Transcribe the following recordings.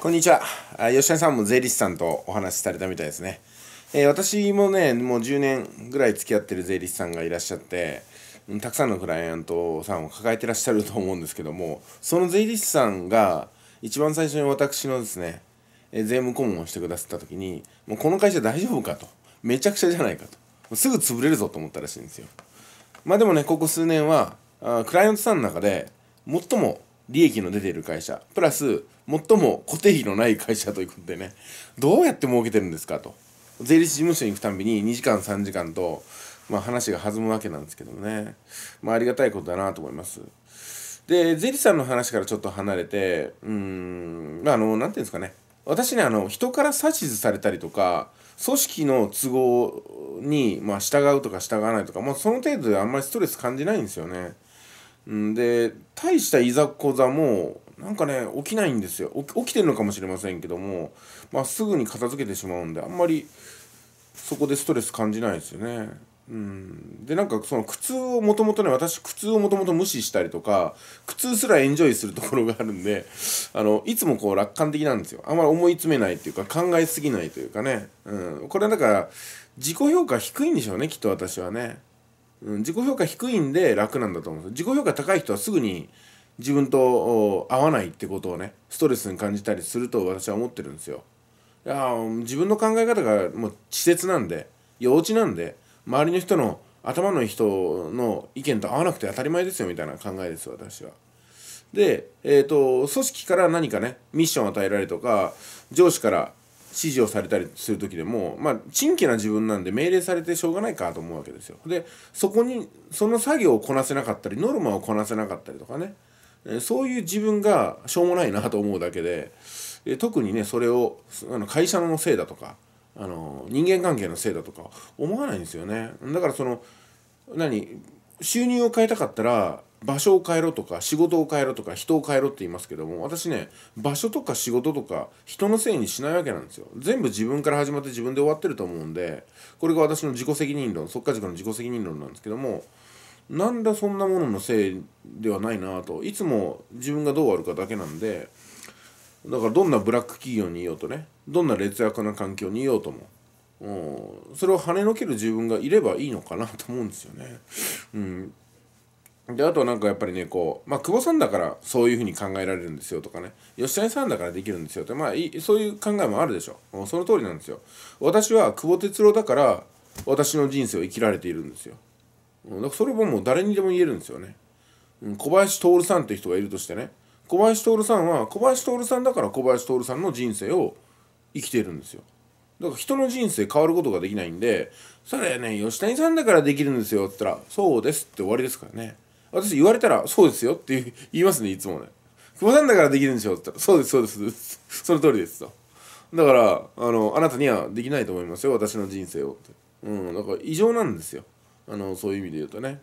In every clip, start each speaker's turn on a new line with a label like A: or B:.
A: こんにちは。吉谷さんも税理士さんとお話しされたみたいですね。えー、私もね、もう10年ぐらい付き合ってる税理士さんがいらっしゃって、たくさんのクライアントさんを抱えてらっしゃると思うんですけども、その税理士さんが一番最初に私のですね、え税務顧問をしてくださった時に、もうこの会社大丈夫かと。めちゃくちゃじゃないかと。すぐ潰れるぞと思ったらしいんですよ。まあでもね、ここ数年は、あクライアントさんの中で最も利益の出ている会社プラス最も固定費のない会社ということでねどうやって儲けてるんですかと税理士事務所に行くたんびに2時間3時間と、まあ、話が弾むわけなんですけどね、まあ、ありがたいことだなと思いますで税理士さんの話からちょっと離れてうんまああの何ていうんですかね私ねあの人から指図されたりとか組織の都合に、まあ、従うとか従わないとか、まあ、その程度であんまりストレス感じないんですよね。で大したいざこざもなんかね起きないんですよ起きてるのかもしれませんけども、まあ、すぐに片付けてしまうんであんまりそこでストレス感じないですよね。うん、でなんかその苦痛をもともとね私苦痛をもともと無視したりとか苦痛すらエンジョイするところがあるんであのいつもこう楽観的なんですよあんまり思い詰めないっていうか考えすぎないというかね、うん、これはだから自己評価低いんでしょうねきっと私はね。うん、自己評価低いんで楽なんだと思うんです自己評価高い人はすぐに自分と合わないってことをねストレスに感じたりすると私は思ってるんですよいや自分の考え方がもう稚拙なんで幼稚なんで周りの人の頭のいい人の意見と合わなくて当たり前ですよみたいな考えです私はでえっ、ー、と組織から何かねミッションを与えられるとか上司から指示をされたりする時でもまあ珍奇な自分なんで命令されてしょうがないかと思うわけですよ。でそこにその作業をこなせなかったりノルマをこなせなかったりとかねそういう自分がしょうもないなと思うだけで特にねそれをあの会社のせいだとかあの人間関係のせいだとか思わないんですよね。だからその何収入を変えたかったら場所を変えろとか仕事を変えろとか人を変えろって言いますけども私ね場所とか仕事とか人のせいにしないわけなんですよ全部自分から始まって自分で終わってると思うんでこれが私の自己責任論即自塾の自己責任論なんですけどもなんだそんなもののせいではないなといつも自分がどうあるかだけなんでだからどんなブラック企業にいようとねどんな劣悪な環境にいようともうん、それを跳ねのける自分がいればいいのかなと思うんですよね。うんであとはなんかやっぱりねこう、まあ、久保さんだからそういうふうに考えられるんですよとかね吉谷さんだからできるんですよって、まあ、そういう考えもあるでしょその通りなんですよ私は久保哲郎だから私の人生を生きられているんですよだからそれももう誰にでも言えるんですよね小林徹さんって人がいるとしてね小林徹さんは小林徹さんだから小林徹さんの人生を生きているんですよだから人の人生変わることができないんで、それね、吉谷さんだからできるんですよって言ったら、そうですって終わりですからね。私言われたら、そうですよって言いますね、いつもね。久保さんだからできるんですよって言ったら、そうです、そうです、その通りですと。だから、あの、あなたにはできないと思いますよ、私の人生をって。うん、だから異常なんですよ。あの、そういう意味で言うとね。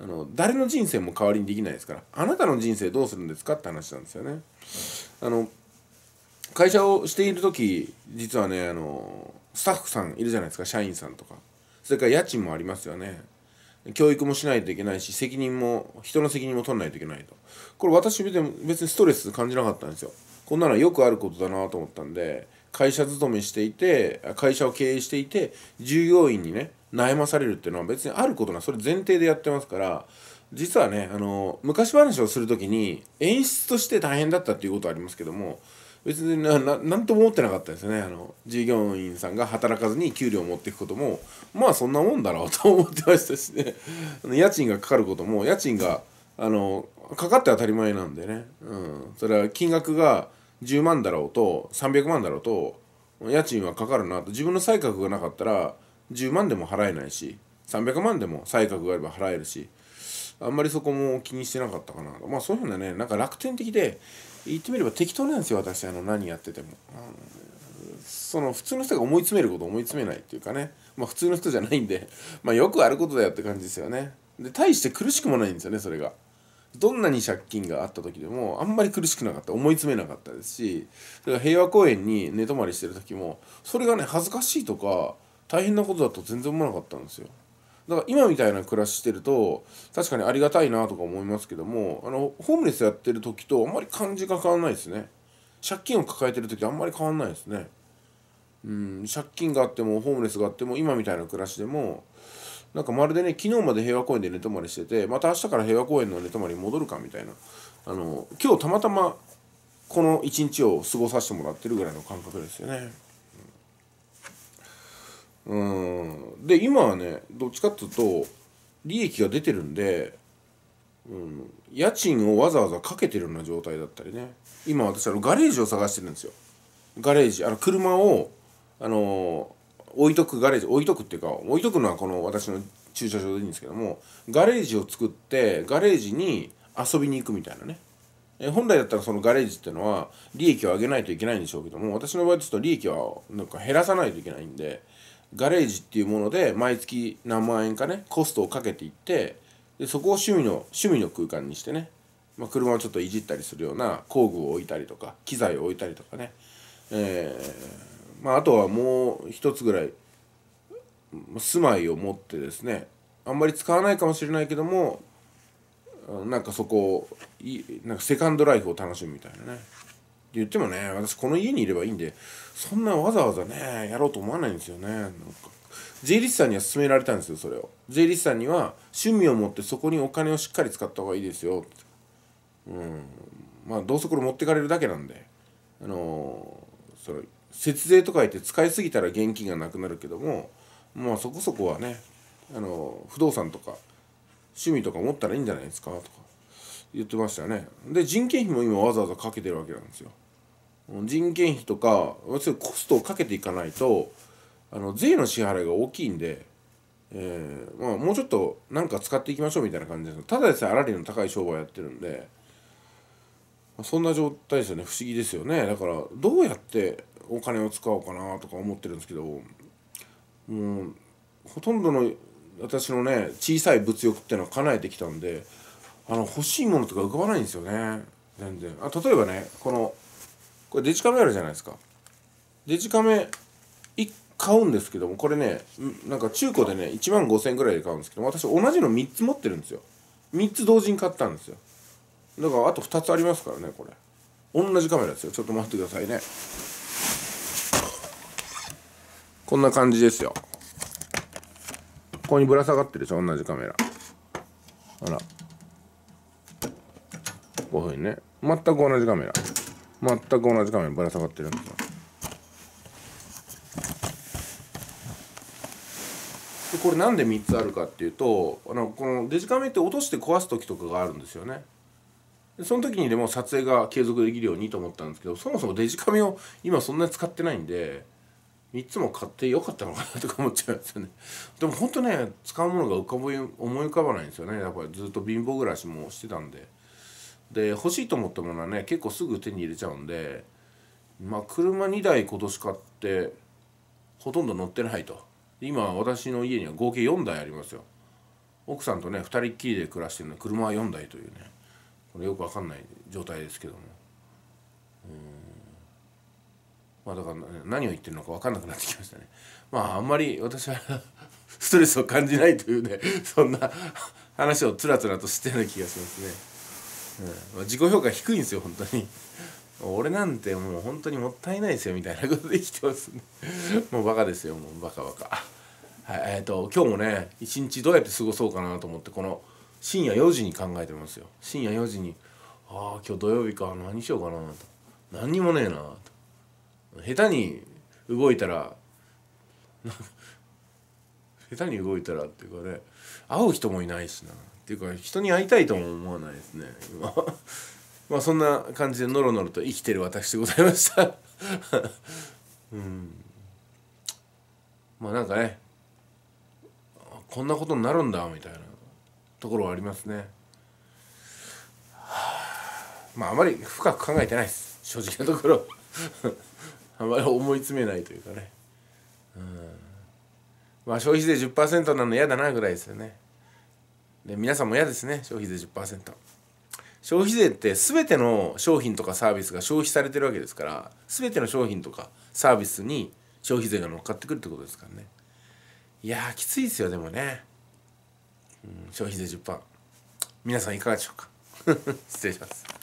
A: あの誰の人生も代わりにできないですからあなたの人生どうするんですかって話なんですよね。あの会社をしている時実はねあのスタッフさんいるじゃないですか社員さんとかそれから家賃もありますよね教育もしないといけないし責任も人の責任も取らないといけないとこれ私別にストレス感じなかったんですよこんなのよくあることだなと思ったんで会社勤めしていて会社を経営していて従業員にね悩まされるっていうのは別にあることなそれ前提でやってますから実はねあの昔話をする時に演出として大変だったっていうことはありますけども別になななんとも思ってなかったですねあの従業員さんが働かずに給料を持っていくこともまあそんなもんだろうと思ってましたしね 家賃がかかることも家賃があのかかって当たり前なんでね、うん、それは金額が10万だろうと300万だろうと家賃はかかるなと自分の才覚がなかったら10万でも払えないし300万でも才覚があれば払えるしあんまりそこも気にしてなかったかなまあそういうのねなんか楽天的で言ってみれば適当なんですよ私あの何やっててもその普通の人が思い詰めること思い詰めないっていうかねまあ普通の人じゃないんでまあよくあることだよって感じですよねで大して苦しくもないんですよねそれがどんなに借金があった時でもあんまり苦しくなかった思い詰めなかったですしだから平和公園に寝泊まりしてる時もそれがね恥ずかしいとか大変なことだと全然思わなかったんですよだから今みたいな暮らししてると確かにありがたいなとか思いますけどもあのホームレスやってる時とあんまり感じが変わんないですね借金を抱えてる時とあんまり変わんないですねうん借金があってもホームレスがあっても今みたいな暮らしでもなんかまるでね昨日まで平和公園で寝泊まりしててまた明日から平和公園の寝泊まりに戻るかみたいなあの今日たまたまこの一日を過ごさせてもらってるぐらいの感覚ですよね。うんで今はねどっちかっていうと利益が出てるんで、うん、家賃をわざわざかけてるような状態だったりね今私あのガレージを探してるんですよガレージあの車をあの置いとくガレージ置いとくっていうか置いとくのはこの私の駐車場でいいんですけどもガレージを作ってガレージに遊びに行くみたいなねえ本来だったらそのガレージっていうのは利益を上げないといけないんでしょうけども私の場合ちょっと利益はなんか減らさないといけないんでガレージっていうもので毎月何万円かねコストをかけていってでそこを趣味の趣味の空間にしてね、まあ、車をちょっといじったりするような工具を置いたりとか機材を置いたりとかね、えー、まあ、あとはもう一つぐらい住まいを持ってですねあんまり使わないかもしれないけどもなんかそこをなんかセカンドライフを楽しむみたいなね言ってもね私この家にいればいいんでそんなわざわざねやろうと思わないんですよねなんか税理士さんには勧められたんですよそれを税理士さんには趣味を持ってそこにお金をしっかり使った方がいいですようんまあどうせこれ持ってかれるだけなんであのー、それ節税とか言って使いすぎたら現金がなくなるけどもまあそこそこはねあのー、不動産とか趣味とか持ったらいいんじゃないですかとか言ってましたよねで人件費も今わざわざかけてるわけなんですよ人件費とかすコストをかけていかないとあの税の支払いが大きいんで、えーまあ、もうちょっと何か使っていきましょうみたいな感じですただでさえ粗利の高い商売やってるんで、まあ、そんな状態ですよね不思議ですよねだからどうやってお金を使おうかなとか思ってるんですけどもうほとんどの私のね小さい物欲っていうのは叶えてきたんであの欲しいものとか浮かばないんですよね全然あ例えばねこのこれデジカメあるじゃないですかデジカメ買うんですけどもこれねなんか中古でね1万5000円ぐらいで買うんですけど私同じの3つ持ってるんですよ3つ同時に買ったんですよだからあと2つありますからねこれ同じカメラですよちょっと待ってくださいねこんな感じですよここにぶら下がってるでしょ同じカメラほらこういうふうにね全く同じカメラ全く同じカメラぶら下がってるんですよでこれなんで3つあるかっていうとあのこのデジカメって落として壊す時とかがあるんですよねその時にでも撮影が継続できるようにと思ったんですけどそもそもデジカメを今そんなに使ってないんで3つも買ってよかったのかなとか思っちゃうんですよねでもほんとね使うものが浮か思い浮かばないんですよねやっぱりずっと貧乏暮らしもしてたんで。で欲しいと思ったものはね結構すぐ手に入れちゃうんでまあ車2台今年買ってほとんど乗ってないと今私の家には合計4台ありますよ奥さんとね2人っきりで暮らしてるの車は4台というねこれよく分かんない状態ですけどもまあだから何を言ってるのか分かんなくなってきましたねまああんまり私はストレスを感じないというねそんな話をつらつらとしてるような気がしますねうん、自己評価低いんですよ本当に 俺なんてもう本当にもったいないですよみたいなことできてますね もうバカですよもうバカバカはいえっ、ー、と今日もね一日どうやって過ごそうかなと思ってこの深夜4時に考えてますよ深夜4時にああ今日土曜日か何しようかなと何にもねえなと下手に動いたら 下手に動いたらっていうかね会う人もいないしなっていうか人に会いたいとも思わないですね今 まあそんな感じでのろのろと生きてる私でございました うんまあなんかねこんなことになるんだみたいなところはありますね まああまり深く考えてないです正直なところ あまり思い詰めないというかねうんまあ消費税10%なの嫌だなぐらいですよねで皆さんも嫌ですね消費税10%消費税って全ての商品とかサービスが消費されてるわけですから全ての商品とかサービスに消費税が乗っかってくるってことですからねいやきついですよでもね、うん、消費税10%皆さんいかがでしょうか 失礼します